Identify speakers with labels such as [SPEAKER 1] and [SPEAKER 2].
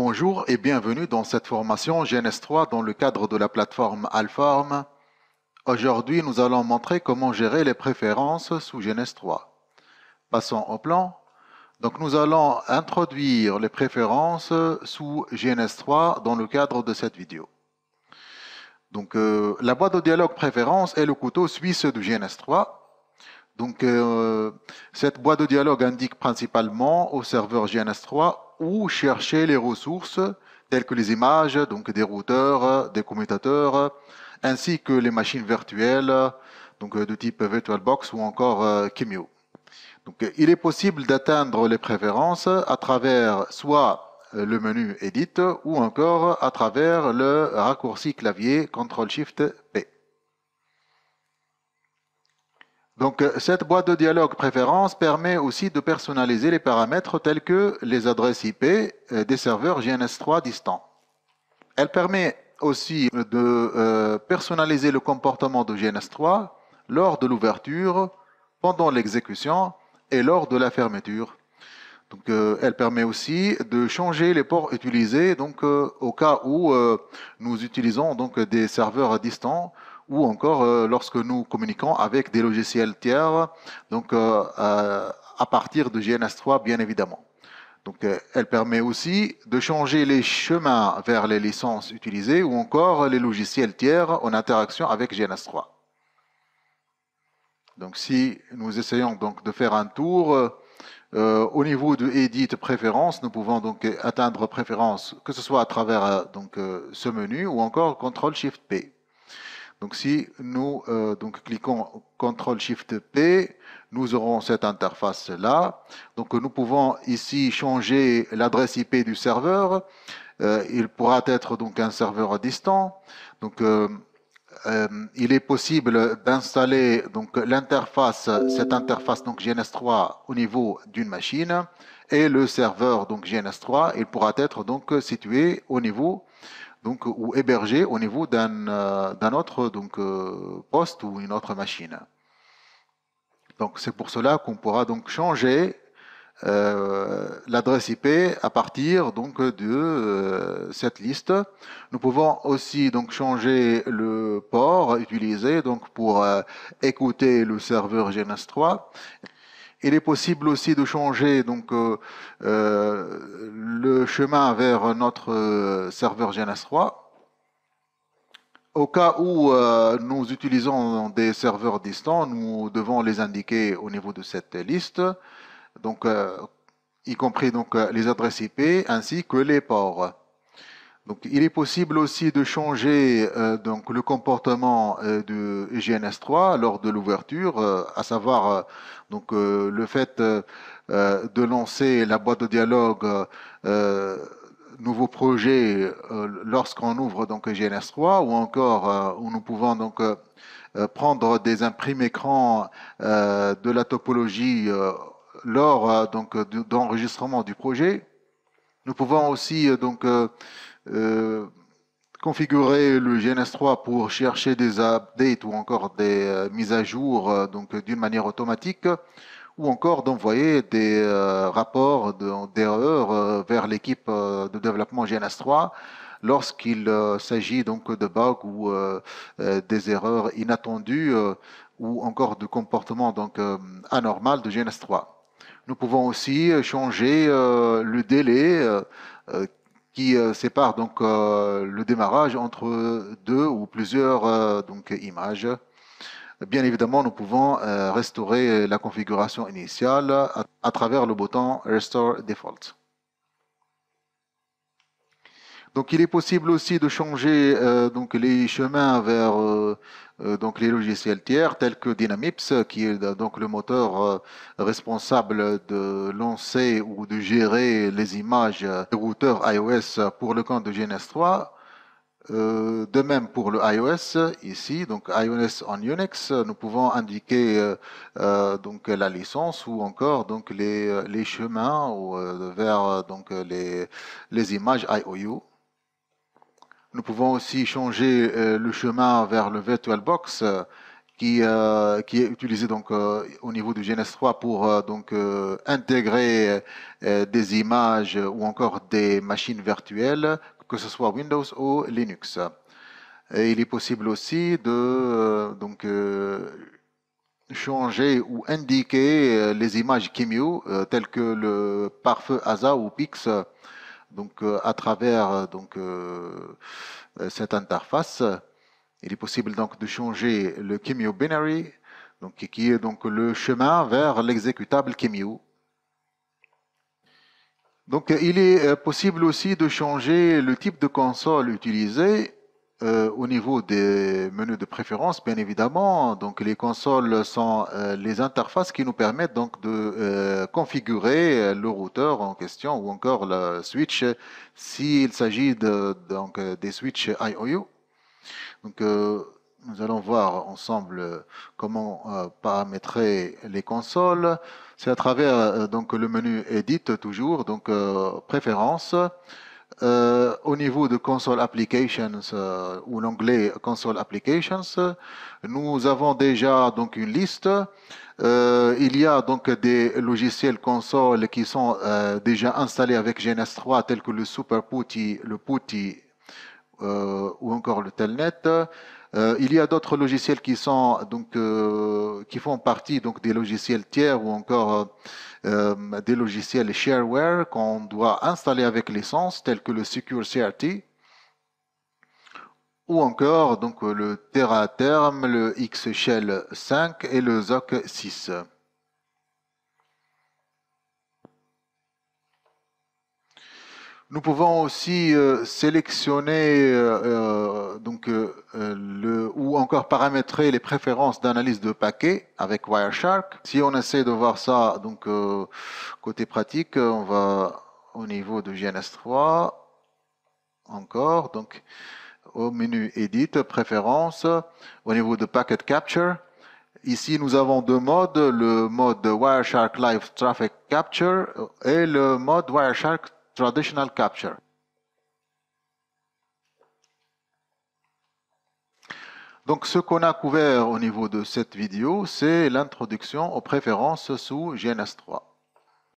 [SPEAKER 1] Bonjour et bienvenue dans cette formation GNS3 dans le cadre de la plateforme Alform. Aujourd'hui, nous allons montrer comment gérer les préférences sous GNS3. Passons au plan. Donc nous allons introduire les préférences sous GNS3 dans le cadre de cette vidéo. Donc euh, la boîte de dialogue préférences est le couteau suisse de GNS3 donc, euh, cette boîte de dialogue indique principalement au serveur GNS3 où chercher les ressources telles que les images, donc des routeurs, des commutateurs, ainsi que les machines virtuelles, donc euh, de type VirtualBox ou encore KVM. Euh, donc, il est possible d'atteindre les préférences à travers soit le menu Edit ou encore à travers le raccourci clavier Ctrl-Shift-P. Donc, euh, cette boîte de dialogue préférence permet aussi de personnaliser les paramètres tels que les adresses IP euh, des serveurs GNS3 distants. Elle permet aussi de euh, personnaliser le comportement de GNS3 lors de l'ouverture, pendant l'exécution et lors de la fermeture. Donc, elle permet aussi de changer les ports utilisés donc, au cas où nous utilisons des serveurs distants, ou encore euh, lorsque nous communiquons avec des logiciels tiers, donc euh, euh, à partir de GNS3 bien évidemment. Donc elle permet aussi de changer les chemins vers les licences utilisées ou encore les logiciels tiers en interaction avec GNS3. Donc si nous essayons donc de faire un tour, au niveau de Edit Préférences, nous pouvons donc atteindre préférences que ce soit à travers donc, ce menu ou encore CTRL-SHIFT-P. Donc si nous euh, donc, cliquons CTRL-SHIFT-P, nous aurons cette interface-là. Donc nous pouvons ici changer l'adresse IP du serveur. Euh, il pourra être donc un serveur distant. Donc euh, il est possible d'installer donc l'interface, cette interface donc GNS3 au niveau d'une machine et le serveur donc GNS3, il pourra être donc situé au niveau donc, ou héberger au niveau d'un euh, autre donc, euh, poste ou une autre machine. Donc c'est pour cela qu'on pourra donc changer euh, l'adresse IP à partir donc de cette liste. Nous pouvons aussi donc changer le port utilisé donc pour écouter le serveur GNS3 il est possible aussi de changer donc euh, euh, le chemin vers notre euh, serveur GNS3 au cas où nous utilisons des serveurs distants, nous devons les indiquer au niveau de cette liste, donc, y compris donc, les adresses IP ainsi que les ports il est possible aussi de changer euh, donc, le comportement euh, du GNS3 lors de l'ouverture, euh, à savoir donc, le fait de lancer la boîte de dialogue nouveau projet lorsqu'on ouvre donc GNS3 ou encore où nous pouvons donc prendre des imprimes écrans de la topologie lors donc d'enregistrement du projet. Nous pouvons aussi donc euh, configurer le GNS3 pour chercher des updates ou encore des euh, mises à jour euh, donc d'une manière automatique ou encore d'envoyer des rapports d'erreurs vers l'équipe de développement GNS3 lorsqu'il s'agit donc de bugs ou des erreurs inattendues ou encore de comportements donc anormal de GNS3. Nous pouvons aussi changer le délai qui euh, sépare donc euh, le démarrage entre deux ou plusieurs euh, donc, images. Bien évidemment, nous pouvons restaurer la configuration initiale à, à travers le bouton Restore Default. Donc il est possible aussi de changer euh, donc les chemins vers euh, euh, donc les logiciels tiers tels que Dynamips qui est donc le moteur responsable de lancer ou de gérer les images des routeurs iOS pour le camp de GNS 3. de même pour le iOS ici, donc iOS on Unix, nous pouvons indiquer donc la licence ou encore donc les, les chemins vers donc les, les images IOU. Nous pouvons aussi changer euh, le chemin vers le VirtualBox euh, euh, qui, est utilisé donc au niveau du GNS3 pour donc intégrer des images ou encore des machines virtuelles, que ce soit Windows ou Linux. il est possible aussi de donc changer ou indiquer les images Kimio telles que le pare-feu ASA ou Pix donc, euh, à travers euh, euh, cette interface, il est possible donc de changer le Kimio binary, donc, qui est donc le chemin vers l'exécutable Kimio. Donc, il est possible aussi de changer le type de console utilisée. Euh, au niveau des menus de préférence, bien évidemment, donc les consoles sont euh, les interfaces qui nous permettent donc de euh, configurer le routeur en question ou encore le switch s'il s'agit donc des switches IOU. Donc nous allons voir ensemble comment paramétrer les consoles. C'est à travers donc le menu Edit toujours, donc préférences. Euh, au niveau de console applications euh, ou l'onglet console applications, euh, nous avons déjà donc une liste. il y a donc des logiciels console qui sont déjà installés avec GNS 3 tels que le Super le Putty ou encore le Telnet. Euh, il y a d'autres logiciels qui sont donc euh, qui font partie donc des logiciels tiers ou encore euh, des logiciels shareware qu'on doit installer avec l'essence, tels que le Secure CRT ou encore donc le Terra le X Shell 5 et le ZOC 6. Nous pouvons aussi euh, sélectionner euh, euh, donc, le, ou encore paramétrer les préférences d'analyse de paquets avec Wireshark. Si on essaie de voir ça donc, côté pratique, on va au niveau de GNS3, encore, donc au menu Edit, Préférences, au niveau de Packet Capture. Ici, nous avons deux modes, le mode Wireshark Live Traffic Capture et le mode Wireshark traditional capture. Donc ce qu'on a couvert au niveau de cette vidéo, c'est l'introduction aux préférences sous GNS3.